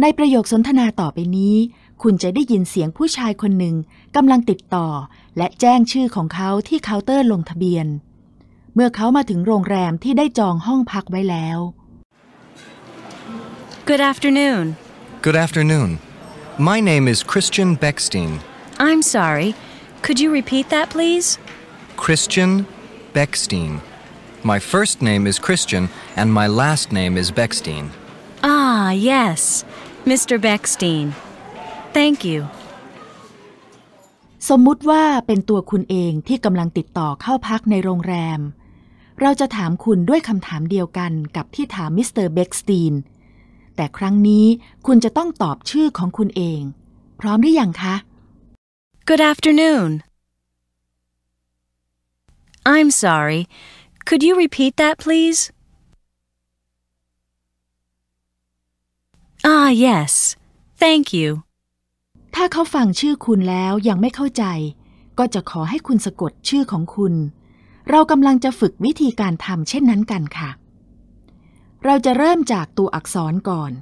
ในประโยคสนทนาต่อไปนี้ คุณจะได้ยินเสียงผู้ชายคนหนึ่งกำลังติดต่อ และแจ้งชื่อของเขาที่เคาน์เตอร์ลงทะเบียน เมื่อเขามาถึงโรงแรมที่ได้จองห้องพักไว้แล้ว Good afternoon Good afternoon My name is Christian Beckstein I'm sorry Could you repeat that please Christian Beckstein My first name is Christian and my last name is Beckstein Ah yes Mr. Beckstein thank you สมมุติว่าเป็นตัวคุณเองที่กำลังติดต่อเข้าพักในโรงแรม เราจะถามคุณด้วยคำถามเดียวกันกับที่ถามมิสเตอร์เบ็กสตีนแต่ครั้งนี้คุณจะต้องตอบชื่อของคุณเอง พร้อมหรือยังคะ Good afternoon I'm sorry could you repeat that please Ah yes thank you ถ้าเขาฟังชื่อคุณแล้วยังไม่เข้าใจ ก็จะขอให้คุณสะกดชื่อของคุณ เรากำลังจะฝึกวิธีการทำเช่นนั้นกันค่ะ เราจะเริ่มจากตัวอักษรก่อน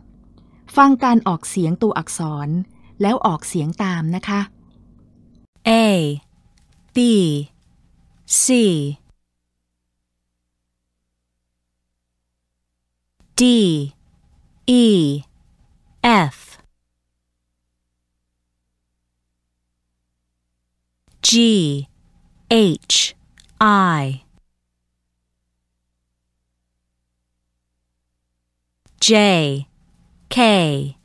ฟังการออกเสียงตัวอักษร แล้วออกเสียงตามนะคะ A B C D E F G H I J K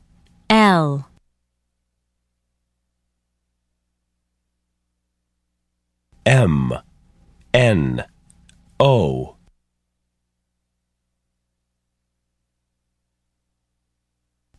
L M N O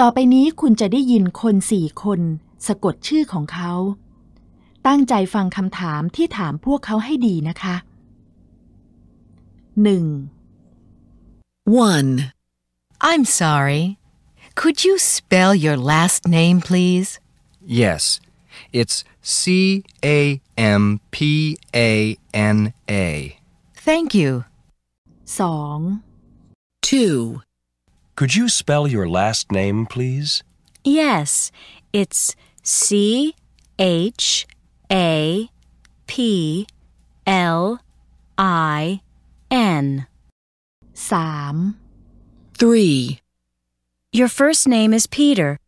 ต่อไปนี้คุณจะได้ยินคนสี่คนสะกดชื่อของเขา ตั้งใจฟังคำถามที่ถามพวกเขาให้ดีนะคะ 1. 1. I'm sorry. Could you spell your last name, please? Yes. It's C A M P A N A. Thank you. สอง Two. Could you spell your last name, please? Yes, it's C H A P L I N. 3. Three. Your first name is Peter.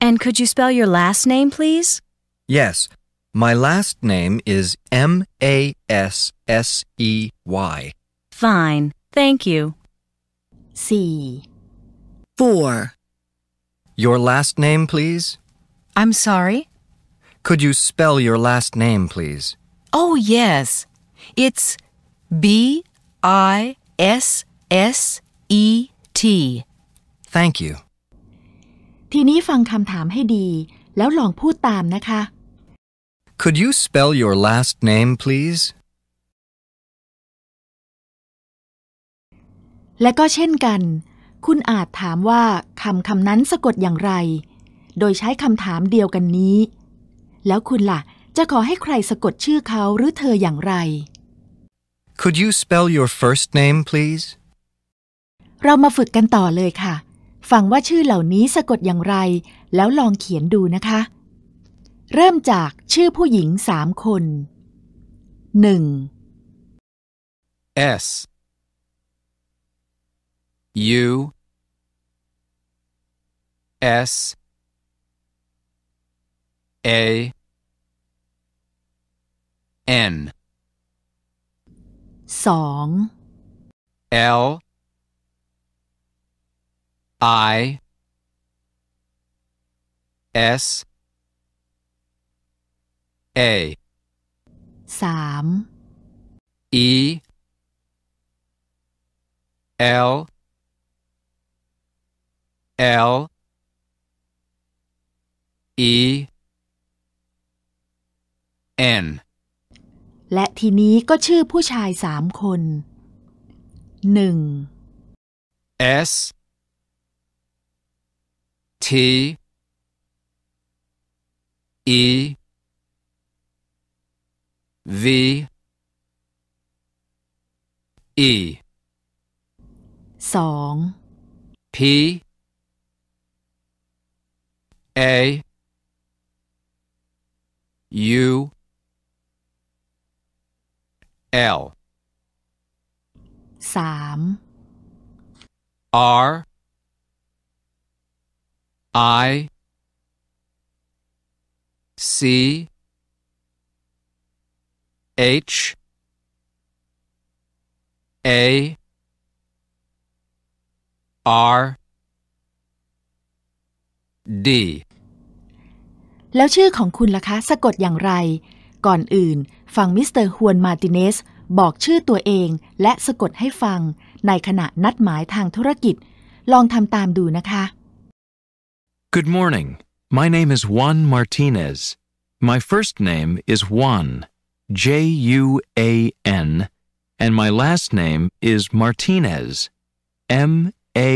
And could you spell your last name, please? Yes. My last name is M A S S E Y. Fine. Thank you. 4. Four. Your last name, please? I'm sorry? Could you spell your last name, please? Oh, yes. It's B I S S E T. Thank you. ทีนี้ฟังคำถามให้ดี แล้วลองพูดตามนะคะ Could you spell your last name, please? และก็เช่นกันคุณอาจถามว่าคำคำนั้นสะกดอย่างไร โดยใช้คำถามเดียวกันนี้ แล้วคุณละ่ะ จะขอให้ใครสะกดชื่อเขาหรือเธออย่างไร Could you spell your first name please เรามาฝึกกันต่อเลยค่ะ ฟังว่าชื่อเหล่านี้สะกดอย่างไร แล้วลองเขียนดูนะคะ เริ่มจากชื่อผู้หญิงสามคน 1. S U S A N A. N. L I S A S. A. E L L E N และทีนี้ก็ชื่อผู้ชายสามคนหนึ่ง S T E V E สอง P A U L Three. R I R I C H A R D แล้วชื่อของคุณล่ะคะสะกดอย่างไร ก่อนอื่นฟังมิสเตอร์ฮวน มาติเนสบอกชื่อตัวเองและสะกดให้ฟังในขณะนัดหมายทางธุรกิจ ลองทำตามดูนะคะ Good morning. My name is Juan Martinez. My first name is Juan, J U A N, and my last name is Martinez, M A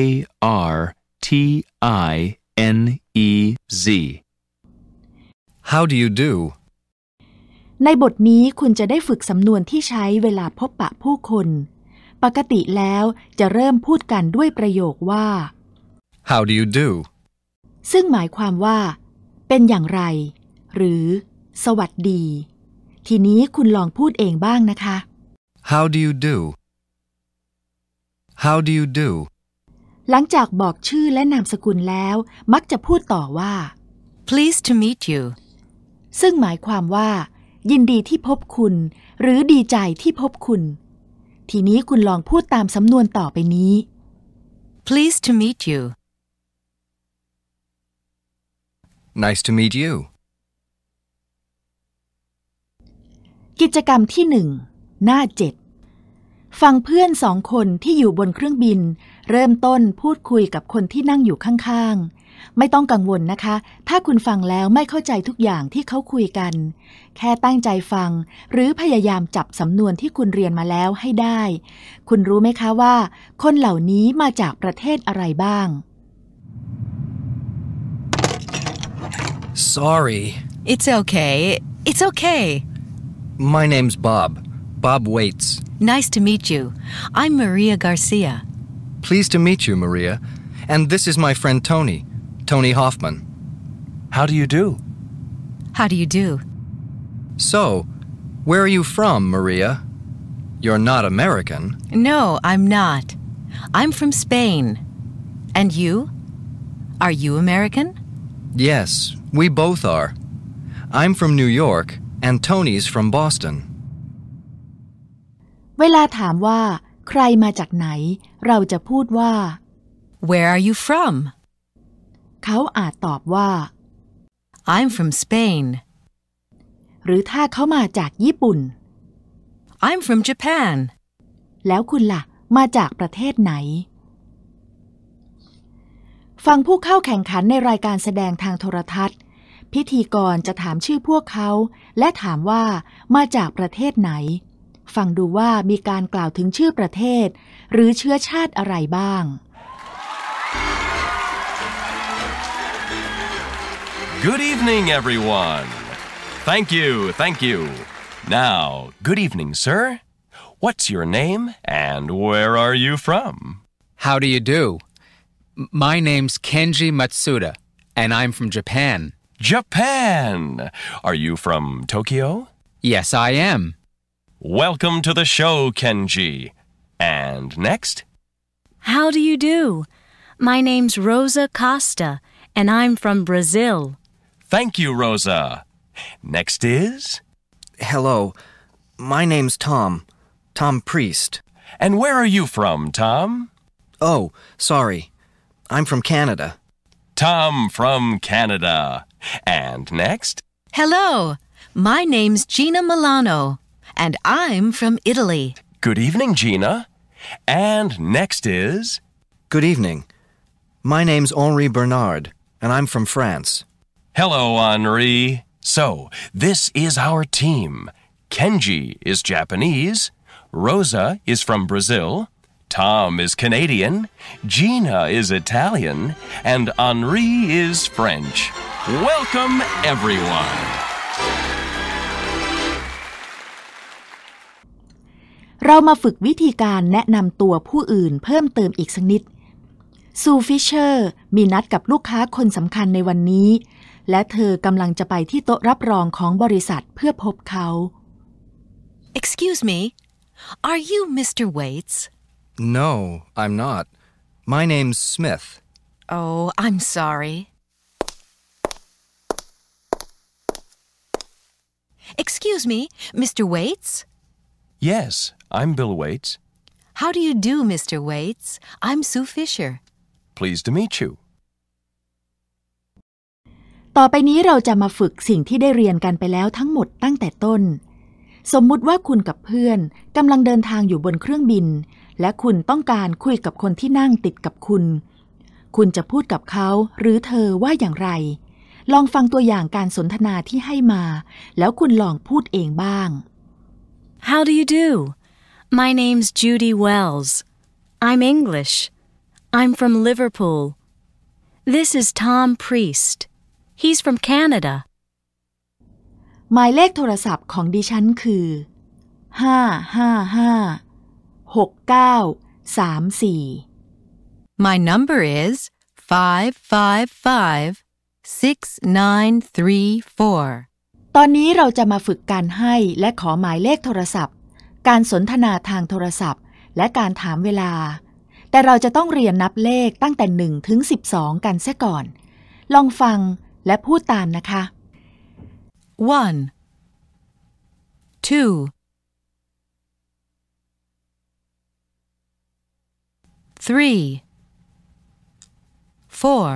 R T I N E Z How do you do ในบทนี้คุณจะได้ฝึกสำนวนที่ใช้เวลาพบปะผู้คน ปกติแล้วจะเริ่มพูดกันด้วยประโยคว่า How do you do ซึ่งหมายความว่า เป็นอย่างไร หรือ สวัสดี ทีนี้คุณลองพูดเองบ้างนะคะ How do you do How do you do หลังจากบอกชื่อและนามสกุลแล้ว มักจะพูดต่อว่า pleased to meet you ซึ่งหมายความว่า ยินดีที่พบคุณ หรือดีใจที่พบคุณ ทีนี้คุณลองพูดตามสำนวนต่อไปนี้ pleased to meet you nice to meet you กิจกรรมที่หนึ่ง หน้าเจ็ด ฟังเพื่อนสองคนที่อยู่บนเครื่องบินเริ่มต้นพูดคุยกับคนที่นั่งอยู่ข้างๆ ไม่ต้องกังวลนะคะ ถ้าคุณฟังแล้วไม่เข้าใจทุกอย่างที่เขาคุยกัน แค่ตั้งใจฟัง หรือพยายามจับสำนวนที่คุณเรียนมาแล้วให้ได้ คุณรู้ไหมคะว่า คนเหล่านี้มาจากประเทศอะไรบ้าง Sorry It's okay It's okay My name's Bob Bob Waits Nice to meet you I'm Maria Garcia Pleased to meet you, Maria. And this is my friend Tony, Tony Hoffman. How do you do? How do you do? So, where are you from, Maria? You're not American. No, I'm not. I'm from Spain. And you? Are you American? Yes, we both are. I'm from New York, and Tony's from Boston. เวลาถามว่าใครมาจากไหน เราจะพูดว่า Where are you from เขาอาจตอบว่า I'm from Spain หรือถ้าเขามาจากญี่ปุ่น I'm from Japan แล้วคุณละ่ะมาจากประเทศไหน ฟังผู้เข้าแข่งขันในรายการแสดงทางโทรทัศน์ พิธีกรจะถามชื่อพวกเขา และถามว่ามาจากประเทศไหนฟังดูว่ามีการกล่าวถึงชื่อประเทศ หรือเชื้อชาติอะไรบ้าง Good evening everyone Thank you thank you Now good evening sir What's your name and where are you from How do you do My name's Kenji Matsuda and I'm from Japan Japan Are you from Tokyo Yes I am Welcome to the show, Kenji. And next? How do you do? My name's Rosa Costa, and I'm from Brazil. Thank you, Rosa. Next is? Hello. My name's Tom. Tom Priest. And where are you from, Tom? Oh, sorry. I'm from Canada. Tom from Canada. And next? Hello. My name's Gina Milano. And I'm from Italy. Good evening, Gina. And next is. Good evening. My name's Henri Bernard, and I'm from France. Hello, Henri. So, this is our team. Kenji is Japanese, Rosa is from Brazil, Tom is Canadian, Gina is Italian, and Henri is French. Welcome, everyone. เรามาฝึกวิธีการแนะนำตัวผู้อื่นเพิ่มเติมอีกสักนิด ซูฟิเชอร์มีนัดกับลูกค้าคนสำคัญในวันนี้ และเธอกำลังจะไปที่โต๊ะรับรองของบริษัทเพื่อพบเขา Excuse me are you Mr. Waits No I'm not my name's Smith Oh I'm sorry Excuse me Mr. Waits Yes I'm Bill Waits. How do you do, Mr. Waits? I'm Sue Fisher. Pleased to meet you. ต่อไปนี้เราจะมาฝึกสิ่งที่ได้เรียนกันไปแล้วทั้งหมดตั้งแต่ต้น สมมุติว่าคุณกับเพื่อนกำลังเดินทางอยู่บนเครื่องบิน และคุณต้องการคุยกับคนที่นั่งติดกับคุณ คุณจะพูดกับเขา หรือเธอว่าอย่างไร ลองฟังตัวอย่างการสนทนาที่ให้มา แล้วคุณลองพูดเองบ้าง How do you do My name's Judy Wells. I'm English. I'm from Liverpool. This is Tom Priest. He's from Canada. หมายเลขโทรศัพท์ของดิฉันคือห้าห้าห้าหกเก้าสามสี่ My number is five five five six nine three four ตอนนี้เราจะมาฝึกการให้และขอหมายเลขโทรศัพท์การสนทนาทางโทรศัพท์ และการถามเวลา แต่เราจะต้องเรียนนับเลขตั้งแต่1ถึง12 กันเสียก่อน ลองฟังและพูดตามนะคะ one two three four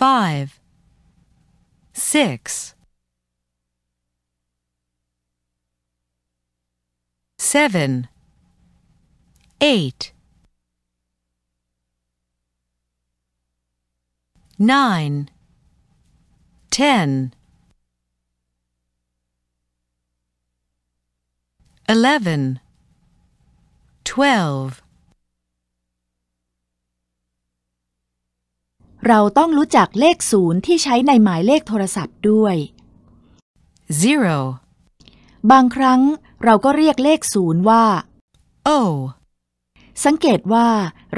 five six, seven, eight, nine, ten, eleven, twelve. เราต้องรู้จักเลขศูนย์ที่ใช้ในหมายเลขโทรศัพท์ด้วย zero บางครั้งเราก็เรียกเลขศูนย์ว่า o สังเกตว่า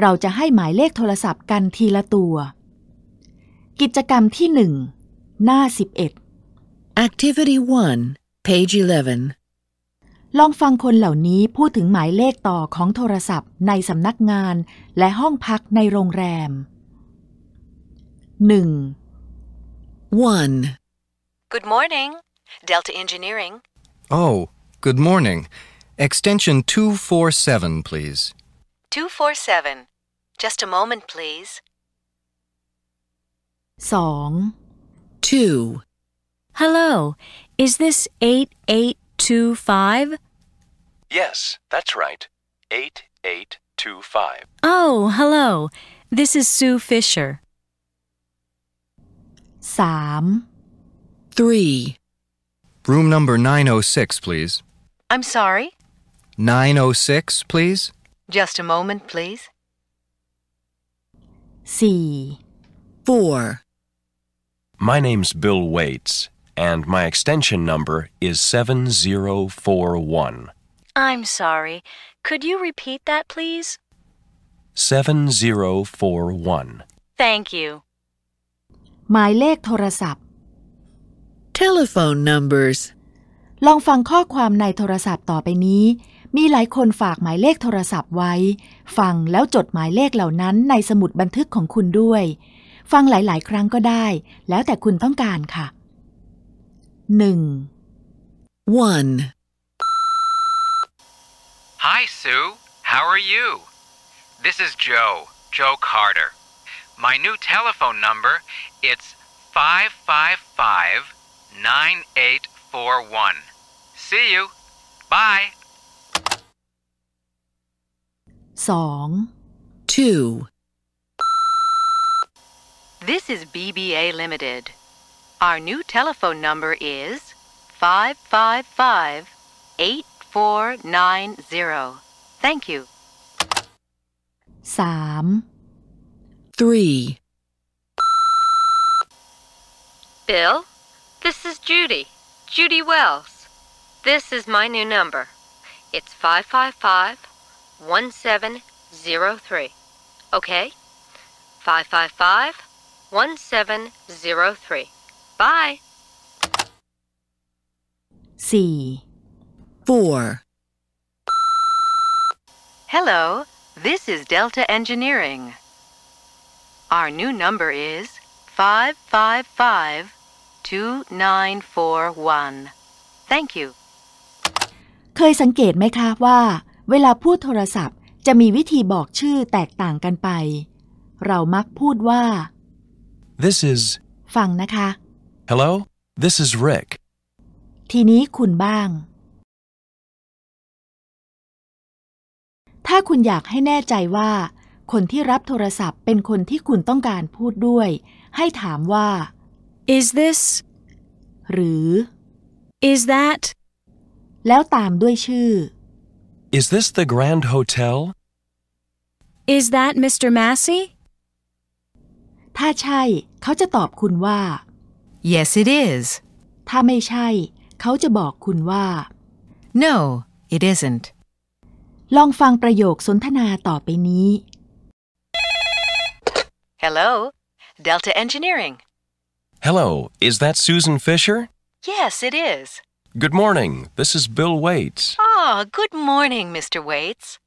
เราจะให้หมายเลขโทรศัพท์กันทีละตัว กิจกรรมที่หนึ่งหน้าสิบเอ็ด activity 1 page 11 ลองฟังคนเหล่านี้พูดถึงหมายเลขต่อของโทรศัพท์ ในสำนักงาน และห้องพักในโรงแรม 1. One. Good morning, Delta Engineering. Oh, good morning. Extension 247, please. 247. Just a moment, please. 2. Two. Hello, is this 8825? Yes, that's right. 8825. Oh, hello. This is Sue Fisher. 3 Three. Room number 906, please. I'm sorry? 906, please. Just a moment, please. 4 Four. My name's Bill Waits, and my extension number is 7041. I'm sorry. Could you repeat that, please? 7041. Thank you. หมายเลขโทรศัพท์ telephone numbers ลองฟังข้อความในโทรศัพท์ต่อไปนี้ มีหลายคนฝากหมายเลขโทรศัพท์ไว้ ฟังแล้วจดหมายเลขเหล่านั้นในสมุดบันทึกของคุณด้วย ฟังหลาย ๆ ครั้งก็ได้ แล้วแต่คุณต้องการค่ะ 1. one Hi Sue how are you this is Joe Joe Carter My new telephone number, it's 555 9841. See you. Bye. 2. 2. This is BBA Limited. Our new telephone number is 555 8490. Thank you. 3. 3. Bill, this is Judy, Judy Wells. This is my new number. It's 555 1703. Okay? 555 1703. Bye. C. 4. Hello, this is Delta Engineering. Our new number is 555 2941. Thank you. เคยสังเกตไหมคะว่า เวลาพูดโทรศัพท์จะมีวิธีบอกชื่อแตกต่างกันไป เรามักพูดว่า This is ฟังนะคะ Hello this is Rick ทีนี้คุณบ้าง ถ้าคุณอยากให้แน่ใจว่าคนที่รับโทรศัพท์เป็นคนที่คุณต้องการพูดด้วย ให้ถามว่า is this หรือ is that แล้วตามด้วยชื่อ is this the Grand Hotel is that Mr. Massey ถ้าใช่เขาจะตอบคุณว่า yes it is ถ้าไม่ใช่เขาจะบอกคุณว่า no it isn't ลองฟังประโยคสนทนาต่อไปนี้ Hello, Delta Engineering. Hello, is that Susan Fisher? Yes, it is. Good morning. This is Bill Waits. Ah, oh, good morning, Mr. Waits.